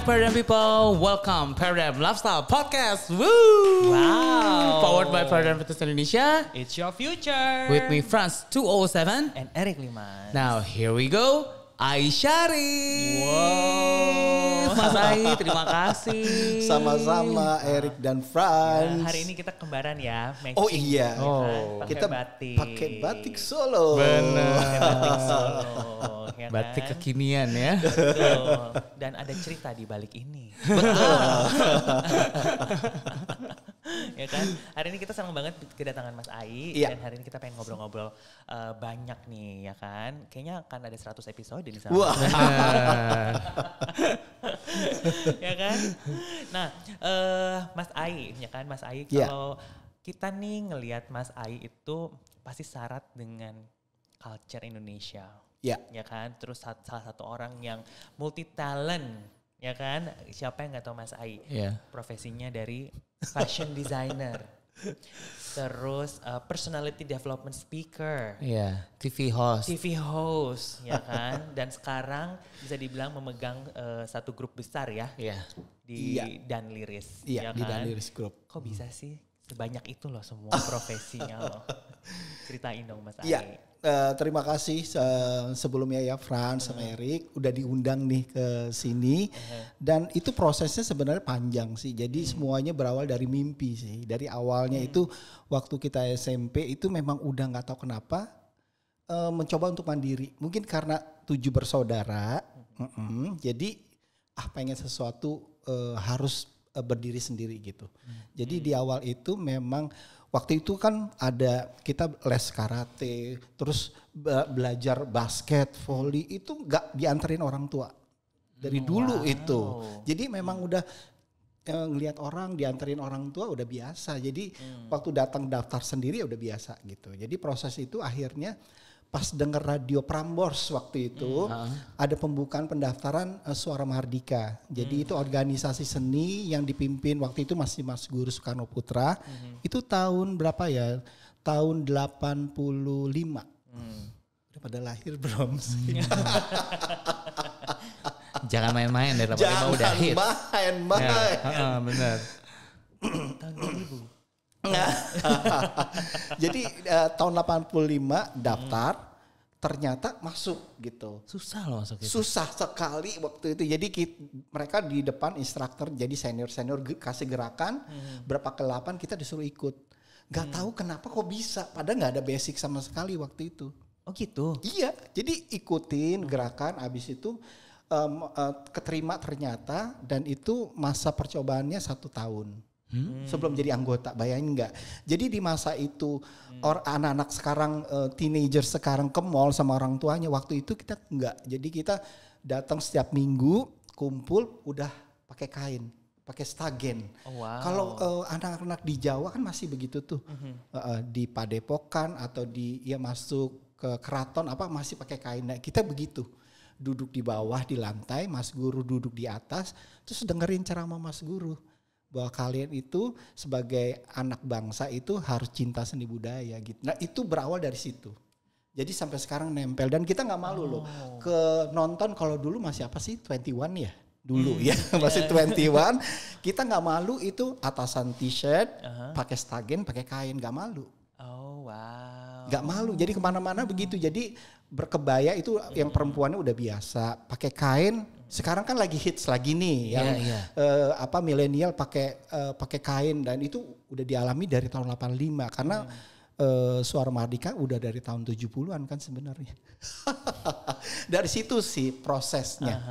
Hai people, welcome Paradigm Lifestyle Podcast. Woo! Wow. Powered by Paradigm Fitness Indonesia. It's your future. With me Franz 207 and Eric Liman. Now here we go. Aishari. Mas Ai, terima kasih. Sama-sama Erik dan Franz. Ya, hari ini kita kembaran ya. Matching oh iya. Kita oh. Pake kita batik. Pakai batik solo. Benar. batik solo. Ya kan? Batik kekinian ya. Betul. Dan ada cerita di balik ini. Betul. ya kan hari ini kita senang banget kedatangan Mas Ai iya. dan hari ini kita pengen ngobrol-ngobrol uh, banyak nih ya kan kayaknya akan ada 100 episode di sana wow. ya kan? Nah, uh, Mas Ai, ya kan Mas Ai yeah. kalau kita nih ngelihat Mas Ai itu pasti syarat dengan culture Indonesia. Ya. Ya kan? Terus salah satu orang yang multi talent ya kan siapa yang nggak tahu Mas Ai yeah. profesinya dari fashion designer Terus uh, personality development speaker. Iya, TV host. TV host, ya kan? Dan sekarang bisa dibilang memegang uh, satu grup besar ya. Iya. Di yeah. Dan Liris. Iya, yeah, ya kan? di Dan kan? Liris grup. Kok bisa sih sebanyak itu loh semua profesinya loh. Ceritain dong Mas ya, Ari. uh, terima kasih uh, sebelumnya ya Franz uh hmm. Erik udah diundang nih ke sini. Hmm. Dan itu prosesnya sebenarnya panjang sih. Jadi hmm. semuanya berawal dari mimpi sih. Dari awalnya hmm. itu waktu kita SMP itu memang udah nggak tahu kenapa uh, mencoba untuk mandiri. Mungkin karena tujuh bersaudara. Uh jadi ah pengen sesuatu uh, harus uh, berdiri sendiri gitu. Hmm. Jadi hmm. di awal itu memang waktu itu kan ada kita les karate, terus belajar basket, volley itu nggak dianterin orang tua dari hmm, dulu wow. itu. Jadi memang udah eh, ngelihat orang dianterin orang tua udah biasa jadi hmm. waktu datang daftar sendiri ya udah biasa gitu jadi proses itu akhirnya pas denger radio Prambors waktu itu hmm. ada pembukaan pendaftaran uh, Suara Mahardika. Jadi hmm. itu organisasi seni yang dipimpin waktu itu masih Mas Guru Soekarno Putra. Hmm. Itu tahun berapa ya? Tahun 85. Hmm. Udah pada lahir belum sih? Hmm. Jangan main-main dari Jangan udah main-main. Ya, uh, benar. Jadi uh, tahun 85 daftar hmm. ternyata masuk gitu. Susah loh masuk itu. Susah sekali waktu itu. Jadi kita, mereka di depan instruktur jadi senior-senior kasih gerakan hmm. berapa ke 8 kita disuruh ikut. Gak hmm. tahu kenapa kok bisa padahal nggak ada basic sama sekali waktu itu. Oh gitu. Iya, jadi ikutin gerakan abis itu um, uh, keterima ternyata dan itu masa percobaannya satu tahun. Hmm? hmm. sebelum jadi anggota bayangin nggak jadi di masa itu hmm. or anak-anak sekarang uh, eh, teenager sekarang ke mall sama orang tuanya waktu itu kita nggak jadi kita datang setiap minggu kumpul udah pakai kain pakai stagen. Oh, wow. Kalau uh, anak-anak di Jawa kan masih begitu tuh mm-hmm. uh, di Padepokan atau di ya masuk ke keraton apa masih pakai kain. Nah, kita begitu duduk di bawah di lantai, Mas Guru duduk di atas, terus dengerin ceramah Mas Guru bahwa kalian itu sebagai anak bangsa itu harus cinta seni budaya gitu. Nah itu berawal dari situ. Jadi sampai sekarang nempel dan kita nggak malu oh. loh ke nonton kalau dulu masih apa sih 21 ya dulu hmm. ya masih 21 kita nggak malu itu atasan t-shirt uh -huh. pakai stagen pakai kain nggak malu. Oh wow. Nggak malu jadi kemana-mana begitu jadi berkebaya itu yang hmm. perempuannya udah biasa pakai kain sekarang kan lagi hits lagi nih iya, yang yeah, iya. Uh, apa milenial pakai uh, pakai kain dan itu udah dialami dari tahun 85 karena yeah. Hmm. Uh, Suara Mardika udah dari tahun 70-an kan sebenarnya. dari situ sih prosesnya. Uh,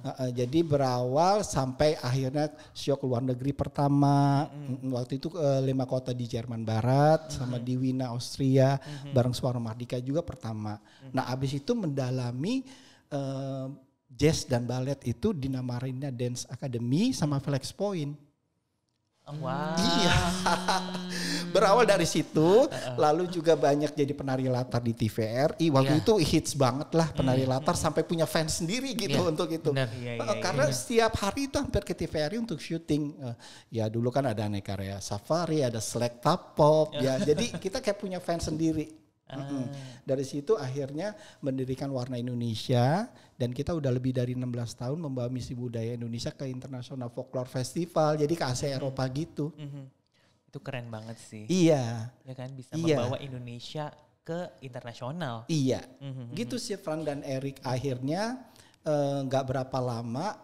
uh, uh, jadi berawal sampai akhirnya show ke luar negeri pertama. Mm. Waktu itu uh, lima kota di Jerman Barat mm. sama hmm. di Wina Austria mm. bareng Suara Mardika juga pertama. Mm. Nah abis itu mendalami eh, jazz dan Ballet itu dinamarinnya Dance Academy sama Flex Point. Oh, iya. Wow. Iya. Berawal dari situ, lalu juga banyak jadi penari latar di TVRI. Waktu yeah. itu hits banget lah penari mm. latar sampai punya fans sendiri gitu yeah. untuk itu. Benar. Yeah, iya, yeah, Karena yeah. setiap hari itu hampir ke TVRI untuk syuting. Eh, ya dulu kan ada aneka karya safari, ada select pop, yeah. ya. Jadi kita kayak punya fans sendiri Ah. Dari situ akhirnya mendirikan Warna Indonesia dan kita udah lebih dari 16 tahun membawa misi budaya Indonesia ke International Folklore Festival, jadi ke Asia mm -hmm. Eropa gitu. Mm -hmm. Itu keren banget sih. Iya. Ya kan bisa iya. membawa Indonesia ke internasional. Iya. Mm -hmm. Gitu sih Frank dan Eric akhirnya eh, nggak uh, berapa lama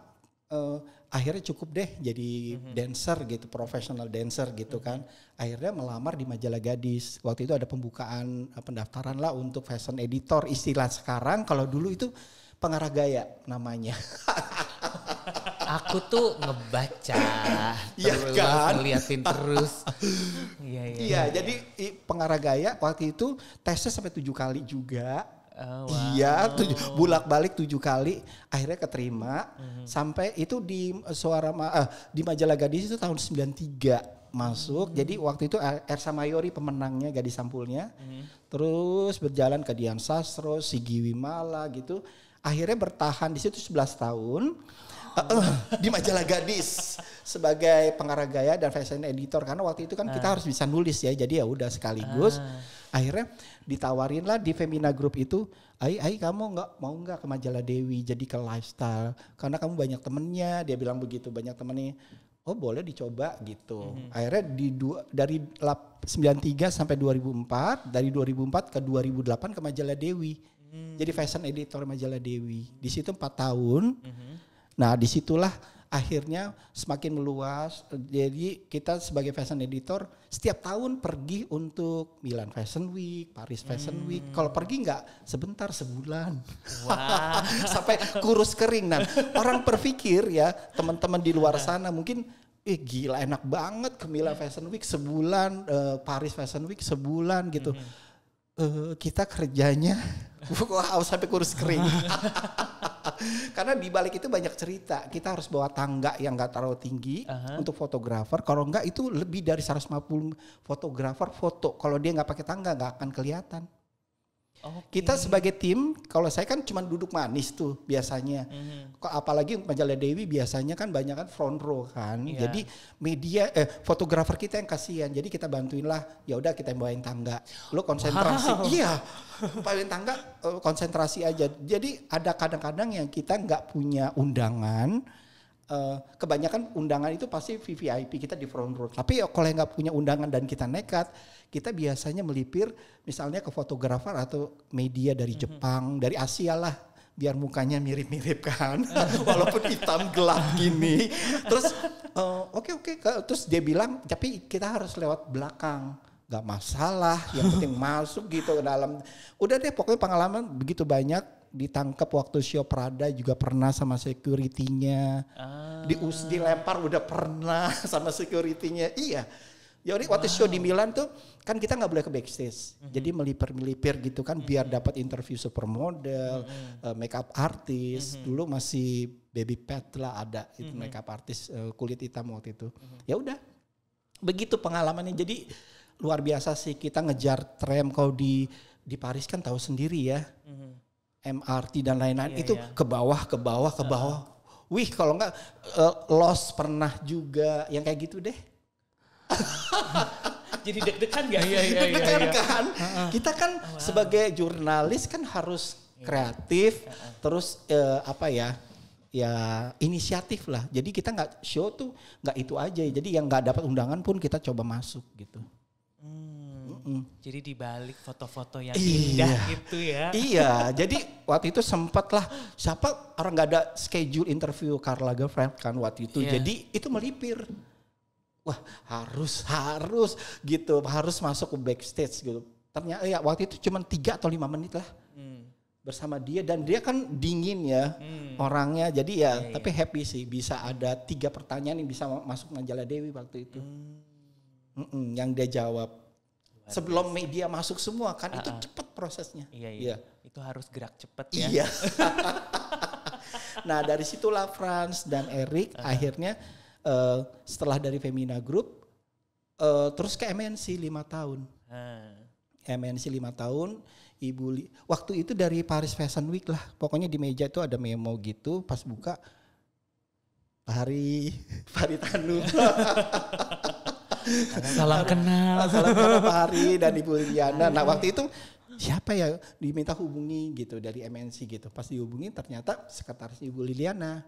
uh, akhirnya cukup deh jadi mm-hmm. dancer gitu, profesional dancer gitu mhm. kan. Akhirnya melamar di majalah gadis. Waktu itu ada pembukaan eh, pendaftaran lah untuk fashion editor istilah sekarang. Kalau dulu itu pengarah gaya namanya. Aku tuh ngebaca, ya terus kan? ngeliatin terus. Iya, iya. Ya, ya, jadi pengarah gaya waktu itu tesnya sampai tujuh kali juga Oh, iya, wow. Iya, tujuh, bulak balik tujuh kali, akhirnya keterima. Mm-hmm. Sampai itu di eh, suara uh, di majalah gadis itu tahun 93 masuk. Mm-hmm. Jadi waktu itu eh, Ersa Mayori pemenangnya gadis sampulnya. Mm-hmm. Terus berjalan ke Dian Sastro, Sigi Wimala gitu. Akhirnya bertahan di situ 11 tahun. Uh, uh, di majalah gadis sebagai pengarah gaya dan fashion editor karena waktu itu kan uh. kita ah. harus bisa nulis ya jadi ya udah sekaligus uh akhirnya ditawarinlah di Femina Group itu Ai, Ai kamu nggak mau nggak ke majalah Dewi jadi ke lifestyle karena kamu banyak temennya dia bilang begitu banyak temennya oh boleh dicoba gitu mm-hmm. akhirnya di dua, dari 93 sampai 2004 dari 2004 ke 2008 ke majalah Dewi mm-hmm. jadi fashion editor majalah Dewi di situ empat tahun mm-hmm. nah disitulah akhirnya semakin meluas. Jadi kita sebagai fashion editor setiap tahun pergi untuk Milan Fashion Week, Paris Fashion hmm. Week. Kalau pergi nggak sebentar sebulan, wow. sampai kurus kering. Nah orang berpikir ya teman-teman di luar iya. sana mungkin eh gila enak banget ke Milan iya. Fashion Week sebulan, uh, Paris Fashion Week sebulan gitu. Hmm. Eh, kita kerjanya, wow sampai kurus kering. Karena di balik itu banyak cerita. Kita harus bawa tangga yang nggak terlalu tinggi uh-huh. untuk fotografer. Kalau enggak itu lebih dari 150 fotografer foto. Kalau dia nggak pakai tangga nggak akan kelihatan. Okay. Kita sebagai tim, kalau saya kan cuma duduk manis tuh biasanya. Mm-hmm. Kok apalagi majalah Dewi biasanya kan banyak kan front row kan. Yeah. Jadi media eh fotografer kita yang kasihan. Jadi kita bantuin lah. Ya udah kita bawain tangga. Lo konsentrasi. Wow. Iya. Bawain tangga eh, konsentrasi aja. Jadi ada kadang-kadang yang kita nggak punya undangan Eh, kebanyakan undangan itu pasti VVIP kita di front row. Tapi ya kalau yang nggak punya undangan dan kita nekat, kita biasanya melipir misalnya ke fotografer atau media dari mhm. Jepang, mm -hmm. dari Asia lah biar mukanya mirip-mirip kan walaupun hitam gelap gini terus eh, oke uh, oke okay, okay. terus dia bilang tapi kita harus lewat belakang Gak masalah yang penting masuk gitu ke dalam udah deh pokoknya pengalaman begitu banyak ditangkap waktu show Prada juga pernah sama securitynya ah. us dilempar udah pernah sama securitynya iya jadi ya waktu wow. show di Milan tuh kan kita nggak boleh ke backstage mm-hmm. jadi melipir-melipir gitu kan mm-hmm. biar dapat interview supermodel mm-hmm. uh, makeup artis mm-hmm. dulu masih baby pet lah ada itu mm-hmm. makeup artis uh, eh, kulit hitam waktu itu mm-hmm. ya udah begitu pengalamannya jadi luar biasa sih kita ngejar tram kau di di Paris kan tahu sendiri ya. Mm-hmm. MRT dan lain-lain yeah, itu yeah. ke bawah ke bawah ke bawah. Uh. Wih kalau nggak uh, eh, loss pernah juga yang kayak gitu deh. Jadi deg-degan gak? Iya, iya, iya, deg-degan iya. kan. Kita kan oh, wow. sebagai jurnalis kan harus iya. kreatif, yeah. terus uh, apa ya? ya inisiatif lah. Jadi kita nggak show tuh nggak itu aja. Jadi yang nggak dapat undangan pun kita coba masuk gitu. Hmm. Mm-mm. Jadi dibalik foto-foto yang iya. indah gitu ya. Iya, jadi waktu itu sempat lah siapa orang nggak ada schedule interview Karl Lagerfeld kan waktu itu. Yeah. Jadi itu melipir. Wah harus harus gitu harus masuk ke backstage gitu. Ternyata ya waktu itu cuma tiga atau lima menit lah Mm. bersama dia dan dia kan dingin ya mm. orangnya. Jadi ya yeah, iya. tapi yeah. happy sih bisa ada tiga pertanyaan yang bisa masuk majalah Dewi waktu itu. Mm. Mm -mm, yang dia jawab sebelum media masuk semua kan uh, itu cepat prosesnya. Iya, iya. Yeah. Itu harus gerak cepat ya. Iya. nah, dari situlah Franz dan Eric uh. akhirnya uh, setelah dari Femina Group uh, terus ke MNC lima tahun. Uh. MNC lima tahun, Ibu Li, waktu itu dari Paris Fashion Week lah. Pokoknya di meja itu ada memo gitu pas buka hari hari Tanu. salah kenal. salah kenal Pak Hari dan Ibu Liliana. Nah iya. waktu itu siapa ya diminta hubungi gitu dari MNC gitu. Pas dihubungi ternyata sekretaris Ibu Liliana.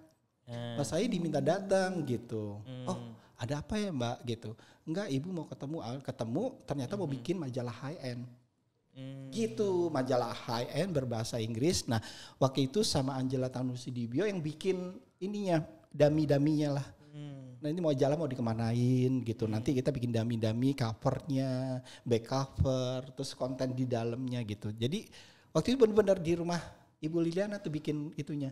Eh. Pas saya diminta datang gitu. Hmm. Oh ada apa ya Mbak gitu. Enggak Ibu mau ketemu, ketemu ternyata mau hmm. bikin majalah high end. Hmm. Gitu majalah high end berbahasa Inggris. Nah, waktu itu sama Angela Tanusi Dibio yang bikin ininya, dami-daminya lah. Hmm. Nah ini mau jalan mau dikemanain gitu. Hmm. Nanti kita bikin dami-dami covernya, back cover, terus konten di dalamnya gitu. Jadi waktu itu benar-benar di rumah Ibu Liliana tuh bikin itunya.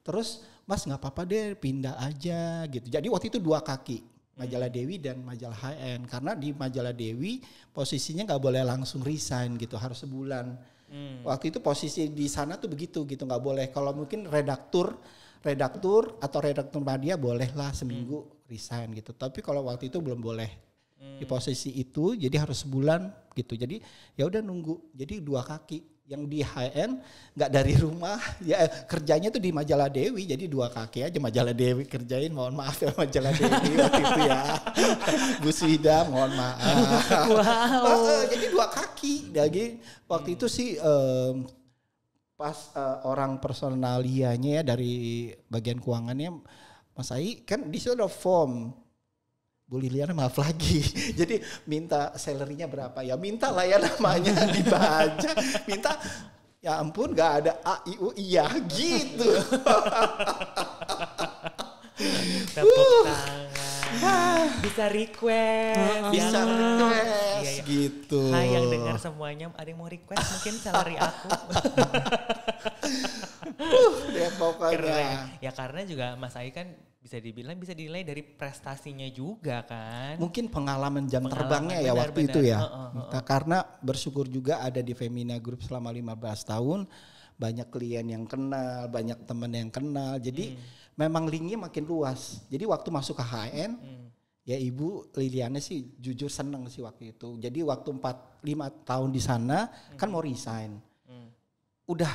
Terus Mas nggak apa-apa deh pindah aja gitu. Jadi waktu itu dua kaki hmm. majalah Dewi dan majalah HN karena di majalah Dewi posisinya nggak boleh langsung resign gitu harus sebulan hmm. waktu itu posisi di sana tuh begitu gitu nggak boleh kalau mungkin redaktur redaktur atau redaktur media bolehlah seminggu hmm. resign gitu. Tapi kalau waktu itu belum boleh di hmm. posisi itu, jadi harus sebulan gitu. Jadi ya udah nunggu. Jadi dua kaki yang di high end nggak dari rumah ya eh, kerjanya tuh di majalah Dewi jadi dua kaki aja majalah Dewi kerjain mohon maaf ya majalah Dewi waktu itu ya Bu Sida mohon maaf wow. jadi dua kaki lagi waktu hmm. itu sih um, pas uh, orang personalianya ya dari bagian keuangannya Mas Ai kan di sana form Bu Liliana maaf lagi. Jadi minta salarynya berapa ya? Minta lah ya namanya dibaca. Minta ya ampun gak ada A I U I ya gitu. bisa request ah. bisa iya. request iya, iya. gitu Hai yang dengar semuanya ada yang mau request mungkin salary aku uh, ya pokoknya Keren. ya karena juga Mas Ai kan bisa dibilang bisa dinilai dari prestasinya juga kan mungkin pengalaman jam pengalaman terbangnya ya benar, ya waktu benar. itu ya uh, uh, uh. karena bersyukur juga ada di Femina Group selama 15 tahun banyak klien yang kenal banyak teman yang kenal jadi hmm memang linknya makin luas. Jadi waktu masuk ke HN, hmm. ya Ibu Liliana sih jujur seneng sih waktu itu. Jadi waktu 4 5 tahun di sana hmm. kan mau resign. Hmm. Udah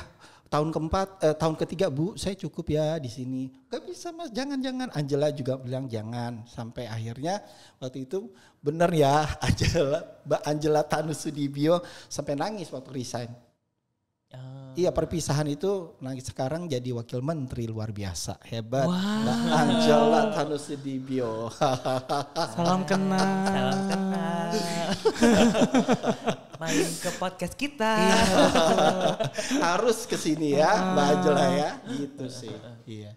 tahun keempat eh, tahun ketiga Bu, saya cukup ya di sini. Gak bisa Mas, jangan-jangan Angela juga bilang jangan sampai akhirnya waktu itu benar ya Angela Mbak Angela Tanusudibio sampai nangis waktu resign Iya perpisahan itu nangis sekarang jadi wakil menteri luar biasa hebat. Wow. Anjala nah, Angela Tanusudibio. Salam kenal. Salam kenal. Main ke podcast kita. Iya. Harus kesini ya wow. Mbak ah. Angela ya. Gitu sih. Iya.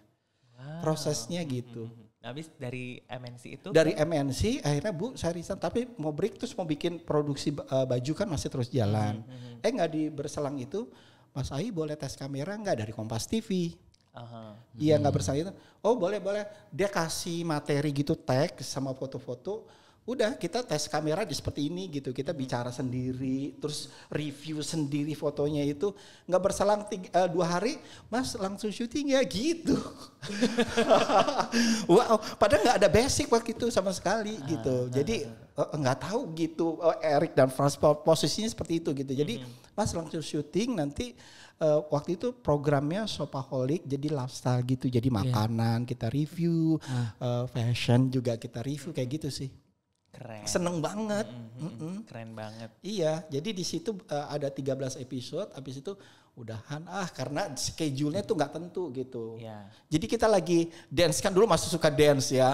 Wow. Prosesnya gitu. Mm-hmm. Habis dari MNC itu? Dari MNC akhirnya Bu saya Sarisan tapi mau break terus mau bikin produksi eh, baju kan masih terus jalan. Mm -hmm. Eh nggak di berselang itu Mas Ahi boleh tes kamera nggak dari Kompas TV? Iya nggak hmm. itu. Oh boleh boleh. Dia kasih materi gitu tag sama foto-foto. Udah kita tes kamera di seperti ini gitu. Kita hmm. bicara sendiri, terus review sendiri fotonya itu. Nggak berselang tiga, eh, dua hari, Mas langsung syuting ya gitu. wow, padahal nggak ada basic waktu itu sama sekali gitu. Ah, Jadi ah, ah. Eh, nggak tahu gitu eh, Eric dan Franz posisinya seperti itu gitu. Jadi mm-hmm. pas langsung syuting nanti uh, waktu itu programnya shopaholic jadi lifestyle gitu. Jadi iya. makanan yeah. kita review, uh. uh, fashion juga kita review kayak gitu sih. Keren. Seneng banget. Mm-hmm. Mm-hmm. Keren banget. Iya, jadi di situ uh, ada 13 episode habis itu udahan ah karena schedule-nya tuh nggak tentu gitu. Ya. Jadi kita lagi dance kan dulu masih suka dance ya.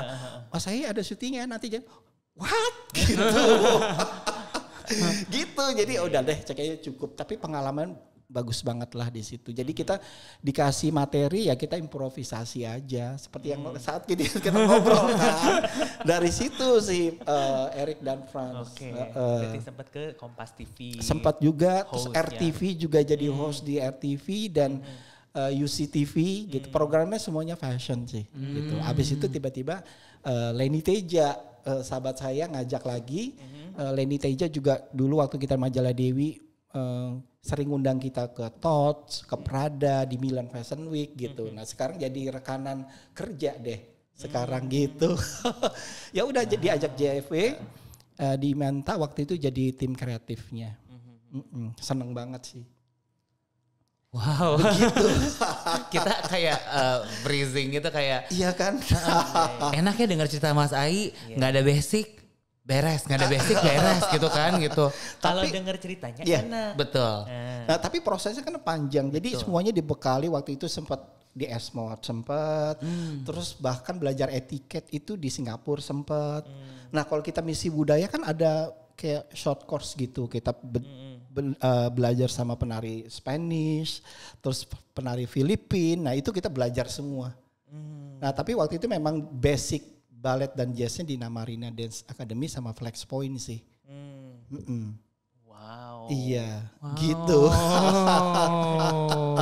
Mas saya ada syutingnya nanti jam what gitu gitu jadi ya udah deh ceknya cukup tapi pengalaman bagus banget lah di situ jadi kita dikasih materi ya kita improvisasi aja seperti yang hmm. saat ini kita ngobrol kan dari situ si uh, eh, Eric dan Franz okay. Eh, eh. uh, sempat ke Kompas TV sempat juga terus RTV ya. juga jadi hmm. host di RTV dan hmm. Uh, UCTV gitu. hmm. gitu programnya semuanya fashion sih gitu. hmm. gitu abis itu tiba-tiba uh, Leni Teja uh, sahabat saya ngajak lagi. Mm-hmm. Uh, Leni Teja juga dulu waktu kita majalah Dewi uh, sering undang kita ke Tots, ke mhm. Prada, di Milan Fashion Week gitu. Mm-hmm. Nah sekarang jadi rekanan kerja deh sekarang mm-hmm. gitu. ya udah nah. jadi ajak JFW uh, diminta waktu itu jadi tim kreatifnya. Mm-hmm. seneng banget sih. Wow. Begitu. kita kayak uh, freezing gitu kayak. Iya kan? Ah, eh, enak ya dengar cerita Mas Ai, iya. nggak yeah. ada basic beres nggak ada basic beres gitu kan gitu kalau dengar ceritanya yeah. enak betul nah. nah. tapi prosesnya kan panjang jadi betul. semuanya dibekali waktu itu sempat di Esmod sempat hmm. terus bahkan belajar etiket itu di Singapura sempat hmm. nah kalau kita misi budaya kan ada kayak short course gitu kita hmm Eh, belajar sama penari Spanish, terus penari Filipina. Nah, itu kita belajar semua. Hmm. Nah, tapi waktu itu memang basic ballet dan jazznya di Namarina Dance Academy sama Flex Point sih. Hmm. Mm -mm. Wow. Iya, wow. gitu.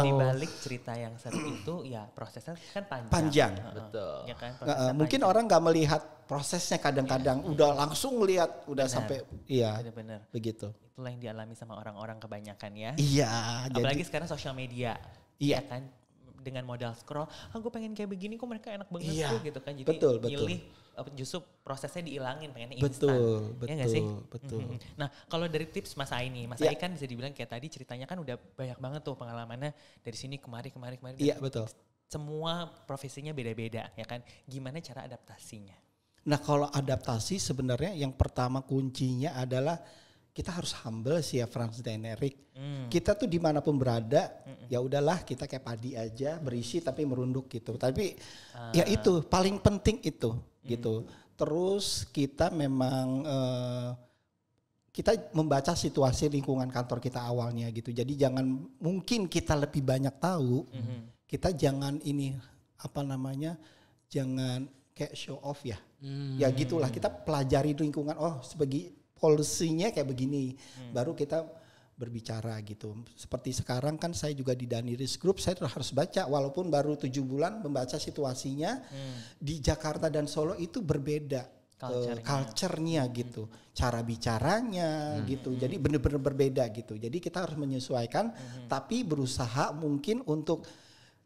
Di balik cerita yang seru itu ya prosesnya kan panjang. Panjang. Betul. Ya kan, uh, mungkin panjang. orang nggak melihat prosesnya kadang-kadang ya. udah langsung lihat udah bener. sampai iya bener-bener begitu itulah yang dialami sama orang-orang kebanyakan ya iya apalagi jadi, sekarang sosial media iya ya kan dengan modal scroll ah gue pengen kayak begini kok mereka enak banget iya, tuh gitu kan jadi betul, betul. milih eh, justru prosesnya diilangin pengen instan betul iya betul ya gak sih betul mm -hmm. nah kalau dari tips mas Aini nih mas yeah. Ai kan bisa dibilang kayak tadi ceritanya kan udah banyak banget tuh pengalamannya dari sini kemari kemari kemari iya betul semua profesinya beda-beda ya kan gimana cara adaptasinya Nah kalau adaptasi sebenarnya yang pertama kuncinya adalah kita harus humble sih ya Franz dan Eric. Hmm. Kita tuh dimanapun berada, hmm. ya udahlah kita kayak padi aja berisi tapi merunduk gitu. Tapi uh. ya itu paling penting itu gitu. hmm. gitu. Terus kita memang uh, kita membaca situasi lingkungan kantor kita awalnya gitu. Jadi jangan mungkin kita lebih banyak tahu, hmm. kita jangan ini apa namanya jangan kayak show off ya. Hmm. Ya gitulah kita pelajari lingkungan oh sebagai polisinya kayak begini. Hmm. Baru kita berbicara gitu. Seperti sekarang kan saya juga di Daniris Group saya harus baca walaupun baru tujuh bulan membaca situasinya hmm. di Jakarta dan Solo itu berbeda eh, culture-nya, culture hmm. gitu, hmm. cara bicaranya hmm. gitu. Hmm. Jadi benar-benar berbeda gitu. Jadi kita harus menyesuaikan, hmm. tapi berusaha mungkin untuk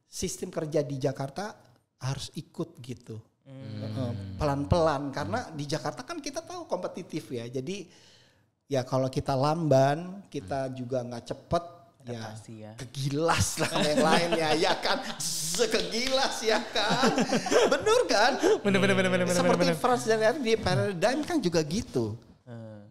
sistem kerja di Jakarta harus ikut gitu. Hmm. Eh, pelan-pelan hmm. karena di Jakarta kan kita tahu kompetitif ya jadi ya kalau kita lamban kita hmm. juga nggak cepet ya, ya kegilas lah yang lain ya ya kan kegilas ya kan benar kan benar bener bener bener seperti bener, bener. dan di Paradigm kan juga gitu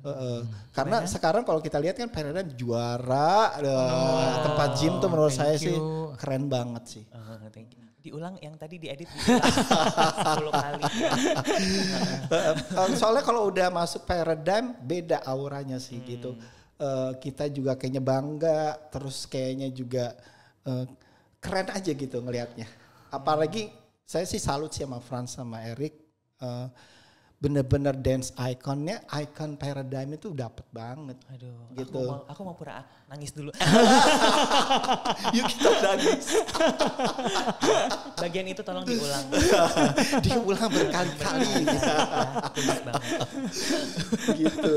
Uh, hmm. Karena sekarang kalau kita lihat kan Paradigm juara uh, oh, tempat gym tuh menurut saya you. sih keren banget sih. Uh, thank you diulang yang tadi diedit sepuluh kali. Soalnya kalau udah masuk paradigm beda auranya sih hmm. gitu. Uh, kita juga kayaknya bangga, terus kayaknya juga uh, keren aja gitu ngelihatnya. Apalagi saya sih salut sih sama Franz sama Eric. Uh, bener-bener dance ikonnya icon paradigm itu dapet banget. Aduh, gitu. aku mau aku mau pura nangis dulu. Yuk kita nangis. Bagian itu tolong diulang. diulang berkali-kali. gitu.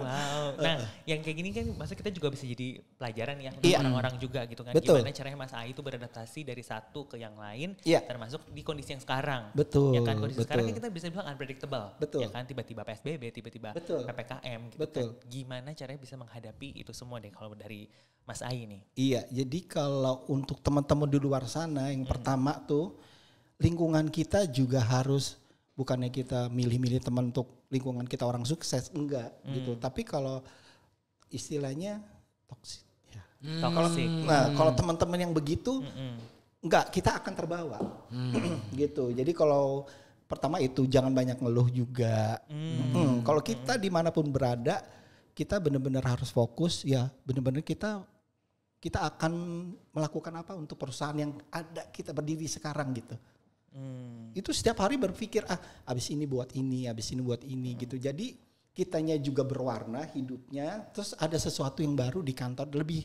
wow. Nah, yang kayak gini kan masa kita juga bisa jadi pelajaran ya untuk orang iya. orang-orang juga gitu kan. Betul. Gimana caranya Mas Ai itu beradaptasi dari satu ke yang lain iya. termasuk di kondisi yang sekarang. Betul. Ya kan kondisi Betul. sekarang kan kita bisa bilang unpredictable. Ya betul. Ya kan tiba-tiba PSBB, tiba-tiba PPKM gitu kan. Betul. kan. Gimana caranya bisa menghadapi itu semua nih kalau dari Mas Ai nih? Iya, jadi kalau untuk teman-teman di luar sana yang hmm. pertama tuh lingkungan kita juga harus bukannya kita milih-milih teman untuk lingkungan kita orang sukses enggak hmm. gitu. Tapi kalau istilahnya toksik ya. Hmm. Nah, hmm. kalau teman-teman yang begitu hmm, hmm. enggak kita akan terbawa. Hmm. gitu. Jadi kalau pertama itu jangan banyak ngeluh juga. Hmm. Hmm. Kalau kita dimanapun berada kita benar-benar harus fokus ya benar-benar kita kita akan melakukan apa untuk perusahaan yang ada kita berdiri sekarang gitu. Hmm. Itu setiap hari berpikir ah abis ini buat ini, abis ini buat ini hmm. gitu. Jadi kitanya juga berwarna hidupnya. Terus ada sesuatu yang baru di kantor lebih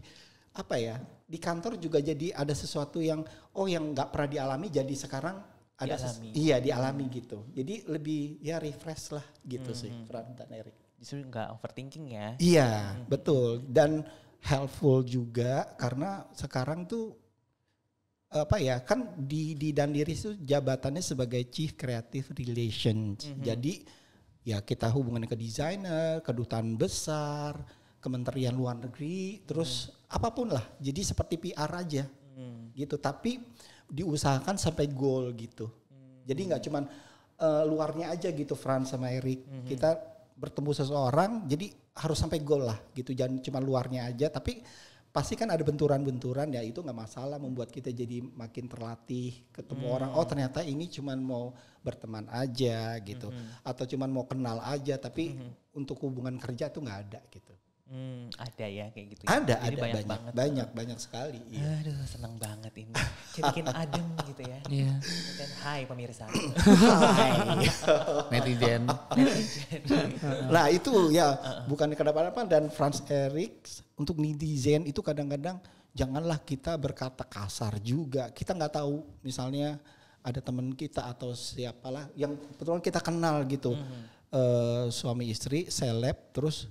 apa ya? Di kantor juga jadi ada sesuatu yang oh yang nggak pernah dialami jadi sekarang ada dialami. iya dialami hmm. gitu. Jadi lebih ya refresh lah gitu hmm. sih Fran dan Erik justru nggak overthinking ya. Iya, hmm. betul. Dan helpful juga karena sekarang tuh apa ya kan di di dan diri itu jabatannya sebagai chief creative relations. -hmm. Jadi ya kita hubungannya ke desainer, kedutaan besar, kementerian luar negeri, terus hmm. apapun lah. Jadi seperti PR aja hmm. gitu. Tapi diusahakan sampai goal gitu. Hmm. Jadi nggak cuman uh, luarnya aja gitu Fran sama Eric. Hmm. Kita bertemu seseorang jadi harus sampai gol lah gitu jangan cuma luarnya aja tapi pasti kan ada benturan-benturan ya itu nggak masalah membuat kita jadi makin terlatih ketemu hmm. orang oh ternyata ini cuma mau berteman aja gitu hmm. atau cuma mau kenal aja tapi hmm. untuk hubungan kerja tuh nggak ada gitu Hmm, ada ya kayak gitu. Ya. Ada, ada banyak, banyak banget. Banyak, banyak sekali. Iya. Aduh, seneng banget ini. Jadi adem gitu ya. Iya. Dan hai pemirsa. hai. Netizen. nah itu ya, bukan kenapa-napa dan Franz Erik untuk netizen itu kadang-kadang janganlah kita berkata kasar juga. Kita nggak tahu misalnya ada teman kita atau siapalah yang kebetulan kita kenal gitu. Mm -hmm. uh, suami istri seleb terus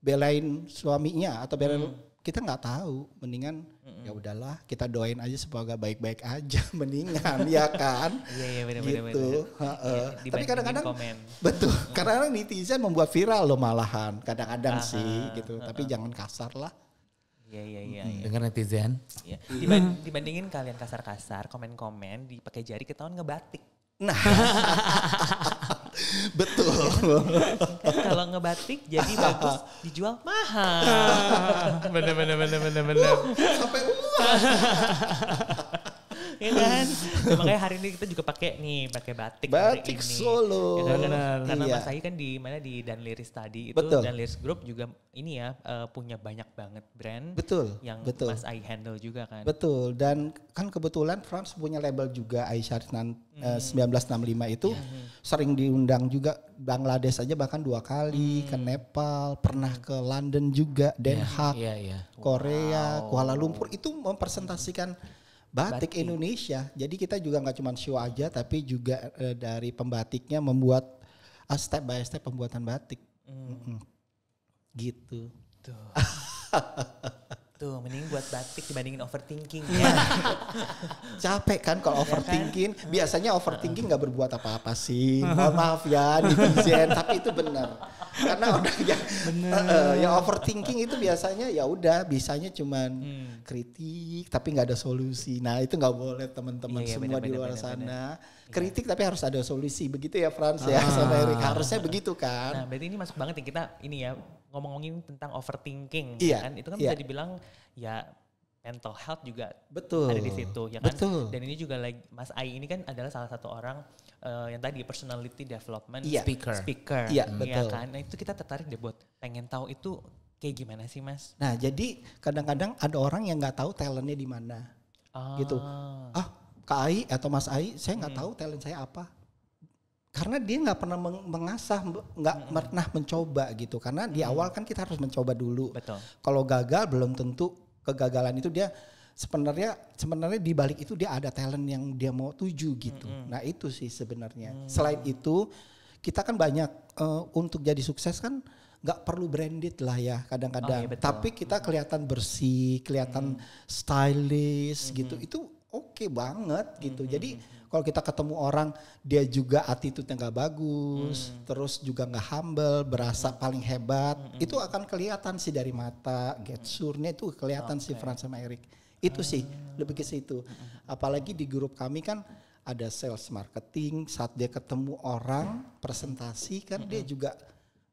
belain suaminya atau belain hmm. kita nggak tahu mendingan hmm. ya udahlah kita doain aja semoga baik-baik aja mendingan ya kan iya iya benar gitu. ya, tapi kadang-kadang betul hmm. kadang-kadang netizen membuat viral loh malahan kadang-kadang ah, sih ah, gitu -huh. Ah, tapi jangan kasar lah Iya iya iya. Hmm, ya. Dengan netizen. Ya. Diban hmm. dibandingin kalian kasar-kasar, komen-komen, dipakai jari ketahuan ngebatik. Nah. Betul. Kalau ngebatik jadi bagus dijual mahal. bener bener benar benar benar Sampai uang ya kan? Nah, makanya hari ini kita juga pakai nih, pakai batik. Batik ini. Solo. Ya, kan? karena karena iya. Mas Ahi kan di mana di Dan Liris tadi itu Betul. Dan Liris Group juga ini ya uh, punya banyak banget brand. Betul. Yang Betul. Mas Ahi handle juga kan. Betul. Dan kan kebetulan France punya label juga Aisyah Nan hmm. uh, eh, 1965 itu ya. sering diundang juga Bangladesh aja bahkan dua kali hmm. ke Nepal, pernah ke London juga, Den iya, Haag, yeah, yeah, yeah. Korea, wow. Kuala Lumpur itu mempresentasikan batik, batik Indonesia. Jadi kita juga nggak cuma show aja, tapi juga uh, dari pembatiknya membuat uh, step by step pembuatan batik. Hmm. Mm -hmm. Gitu. Tuh. Tuh, gitu. mending buat batik dibandingin overthinking ya. Capek kan kalau iya kan? overthinking. Hmm. Biasanya overthinking nggak berbuat apa-apa sih. Mohon maaf ya di netizen, tapi itu benar. Karena orang yang Uh, yang overthinking itu biasanya ya udah bisanya cuman hmm. kritik tapi nggak ada solusi. Nah, itu nggak boleh teman-teman iya, iya semua bener, di luar bener, sana. Bener. Iya. Kritik tapi harus ada solusi. Begitu ya Frans ya, ah. ya sama Erik. Harusnya begitu kan. Nah, berarti ini masuk banget ya kita ini ya ngomong ngomongin tentang overthinking ya iya, kan itu kan iya. bisa dibilang ya mental health juga betul ada di situ ya kan betul. dan ini juga lagi Mas Ai ini kan adalah salah satu orang uh, yang tadi personality development yeah. speaker speaker iya, ya betul. ya kan nah itu kita tertarik deh buat pengen tahu itu kayak gimana sih Mas nah jadi kadang-kadang ada orang yang nggak tahu talentnya di mana gitu. ah. gitu ah Kak Ai atau Mas Ai saya nggak hmm. tahu talent saya apa karena dia nggak pernah mengasah nggak pernah mencoba gitu karena di awal kan kita harus mencoba dulu betul kalau gagal belum tentu kegagalan itu dia sebenarnya sebenarnya di balik itu dia ada talent yang dia mau tuju gitu mm -hmm. nah itu sih sebenarnya mm -hmm. selain itu kita kan banyak uh, untuk jadi sukses kan nggak perlu branded lah ya kadang-kadang oh, iya tapi kita kelihatan bersih kelihatan mm -hmm. stylish mm -hmm. gitu itu oke okay banget gitu. Mm-hmm. Jadi hmm, hmm. kalau kita ketemu orang dia juga attitude-nya nggak bagus, mm terus juga nggak humble, berasa mm paling hebat, mm-hmm. itu akan kelihatan sih dari mata, get surnya itu kelihatan okay. sih Franz sama Erik. Itu sih lebih ke situ. Apalagi di grup kami kan ada sales marketing, saat dia ketemu orang, presentasi kan dia juga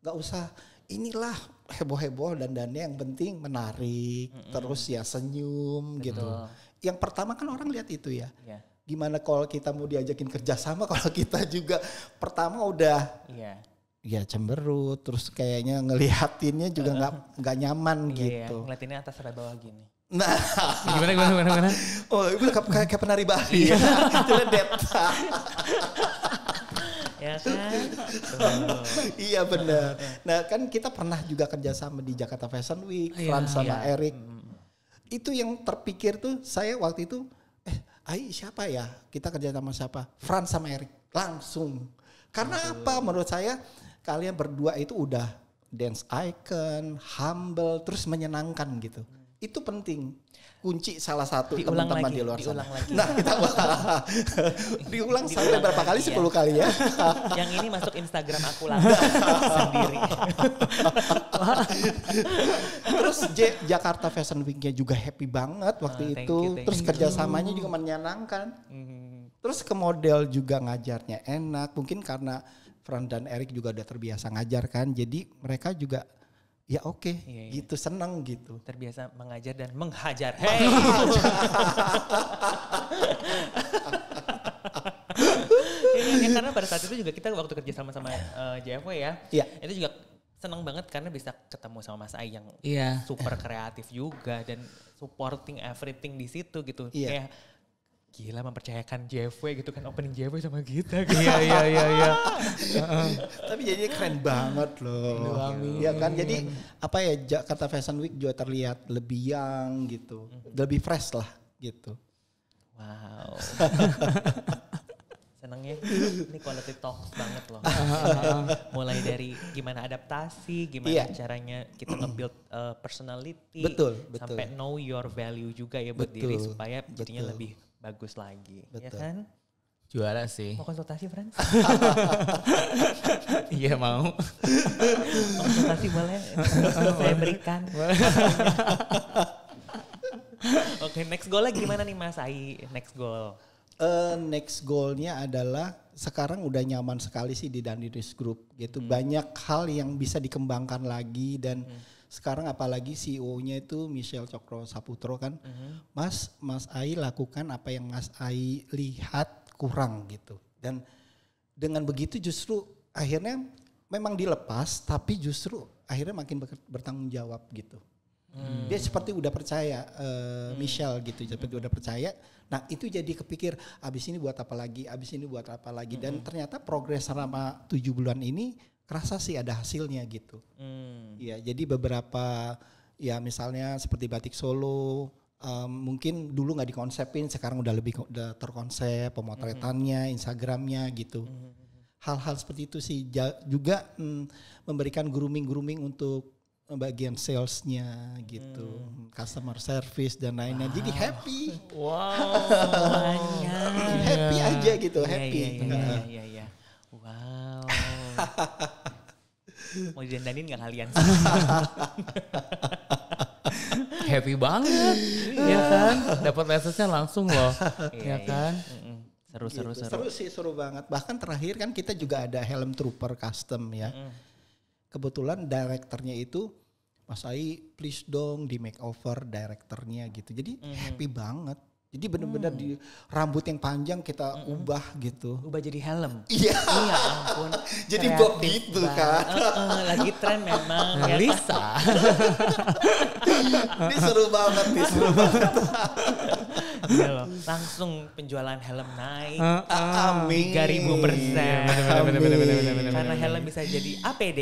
nggak usah inilah heboh-heboh dan dannya yang penting menarik, terus ya senyum gitu. Betul. gitu yang pertama kan orang lihat itu ya. ya. Gimana kalau kita mau diajakin kerjasama kalau kita juga pertama udah ya, ya cemberut, terus kayaknya ngelihatinnya juga nggak nggak nyaman ya, gitu. Ya, Ngeliatinnya atas ada bawah gini. Nah, gimana gimana gimana gimana? Oh, itu kayak kayak penari Bali. Iya. Celedet. ya kan? iya benar. Nah kan kita pernah juga kerja sama di Jakarta Fashion Week, iya, Fran sama iya. Erik itu yang terpikir tuh saya waktu itu eh Ai siapa ya kita kerja sama siapa Franz sama Eric langsung karena Betul. apa menurut saya kalian berdua itu udah dance icon humble terus menyenangkan gitu itu penting kunci salah satu teman-teman di luar sana. Nah kita diulang, diulang sampai berapa kali? Iya. Sepuluh 10 kali ya. Yang ini masuk Instagram aku langsung sendiri. Terus J Jakarta Fashion Week-nya juga happy banget waktu oh, itu. You, Terus you. kerjasamanya juga menyenangkan. Mm -hmm. Terus ke model juga ngajarnya enak. Mungkin karena Fran dan Erik juga udah terbiasa ngajarkan, Jadi mereka juga ya oke okay, iya, iya, iya, gitu senang gitu terbiasa mengajar dan menghajar hey ya, karena pada saat itu juga kita waktu kerja sama-sama uh, eh, JFW ya ya itu juga senang banget karena bisa ketemu sama Mas Ai yang ya. super kreatif juga dan supporting everything di situ gitu ya. kayak gila mempercayakan JFW gitu kan opening JFW sama kita gitu. iya iya iya iya tapi jadi keren banget loh iya ya kan jadi apa ya Jakarta Fashion Week juga terlihat lebih young gitu mhm. lebih fresh lah gitu wow senengnya. Ini quality talks banget loh. Mulai dari gimana adaptasi, gimana yeah. caranya kita nge-build uh, personality. Betul, betul. Sampai know your value juga ya buat betul, diri supaya jadinya betul. lebih bagus lagi. Ya betul. Ya kan? Juara sih. Mau konsultasi, Frans? Iya mau. konsultasi boleh. Saya berikan. Oke, okay, next goal gimana nih Mas Ai? Next goal uh, next goalnya adalah sekarang udah nyaman sekali sih di Dandiris Group gitu. Hmm. Banyak hal yang bisa dikembangkan lagi dan hmm. sekarang apalagi CEO-nya itu Michelle Cokro Saputro kan. Hmm. Mas, Mas Ai lakukan apa yang Mas Ai lihat kurang gitu. Dan dengan begitu justru akhirnya memang dilepas tapi justru akhirnya makin bertanggung jawab gitu. Hmm. Dia seperti udah percaya uh, hmm. Michelle gitu, seperti hmm. udah percaya Nah itu jadi kepikir abis ini buat apa lagi, abis ini buat apa lagi. Dan mm -hmm. ternyata progres selama tujuh bulan ini kerasa sih ada hasilnya gitu. Mm. Ya jadi beberapa ya misalnya seperti batik Solo um, mungkin dulu nggak dikonsepin sekarang udah lebih udah terkonsep pemotretannya mm -hmm. Instagramnya gitu hal-hal -hmm. seperti itu sih ja, juga mm, memberikan grooming grooming untuk bagian salesnya gitu, hmm. customer service dan lainnya. Wow. Jadi happy. Wow. happy iya. aja gitu, yeah, happy. Iya yeah, iya yeah, iya, iya. Wow. Mau jendanin nggak kalian? happy banget, ya kan? Dapat message langsung loh, ya kan? Seru, seru, gitu. seru. Seru sih, seru banget. Bahkan terakhir kan kita juga ada helm trooper custom ya. Mm kebetulan direkturnya itu Mas Ai please dong di makeover direkturnya gitu. Jadi mm. happy banget. Jadi benar-benar hmm. di rambut yang panjang kita hmm. ubah gitu. Ubah jadi helm. Iya. Iya ampun. jadi bob gitu kan. lagi tren memang. ya. Lisa. Ini seru banget nih, seru banget. Iya langsung penjualan helm naik. amin. Ah, ah. 3000 persen. Karena helm bisa jadi APD.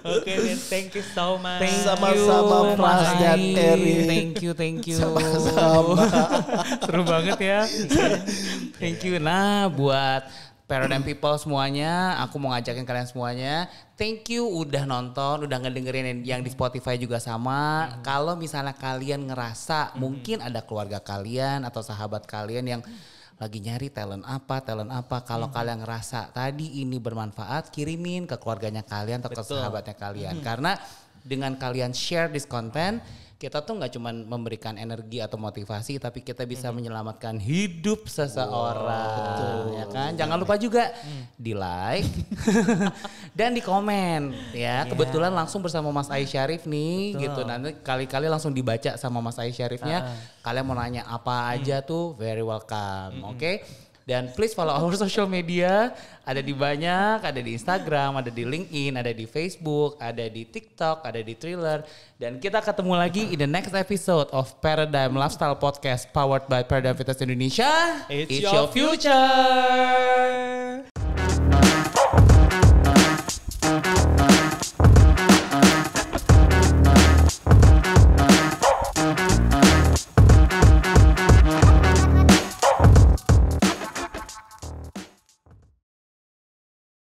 Oke, okay, thank you so much. Thank Sama-sama Pras dan Eri. Thank you, thank you. Sama-sama. Seru banget ya. thank you. Nah, buat Paradigm People semuanya, aku mau ngajakin kalian semuanya. Thank you udah nonton, udah ngedengerin yang di Spotify juga sama. Mm. Kalau misalnya kalian ngerasa mm. mungkin ada keluarga kalian atau sahabat kalian yang lagi nyari talent apa, talent apa. Kalau mm. kalian ngerasa tadi ini bermanfaat, kirimin ke keluarganya kalian atau Betul. ke sahabatnya kalian. Hmm. Karena dengan kalian share this content, kita tuh nggak cuman memberikan energi atau motivasi tapi kita bisa hmm. menyelamatkan hidup seseorang wow, betul. ya kan jangan lupa juga hmm. di like dan di komen ya yeah. kebetulan langsung bersama Mas Ai Syarif nih betul. gitu nanti kali-kali langsung dibaca sama Mas Ai Syarifnya uh. kalian mau nanya apa aja hmm. tuh very welcome hmm. oke okay? Dan please follow our social media. Ada di banyak, ada di Instagram, ada di LinkedIn, ada di Facebook, ada di TikTok, ada di Thriller. Dan kita ketemu lagi in the next episode of Paradigm Lifestyle Podcast powered by Paradigm Fitness Indonesia. It's, It's your, your future. future.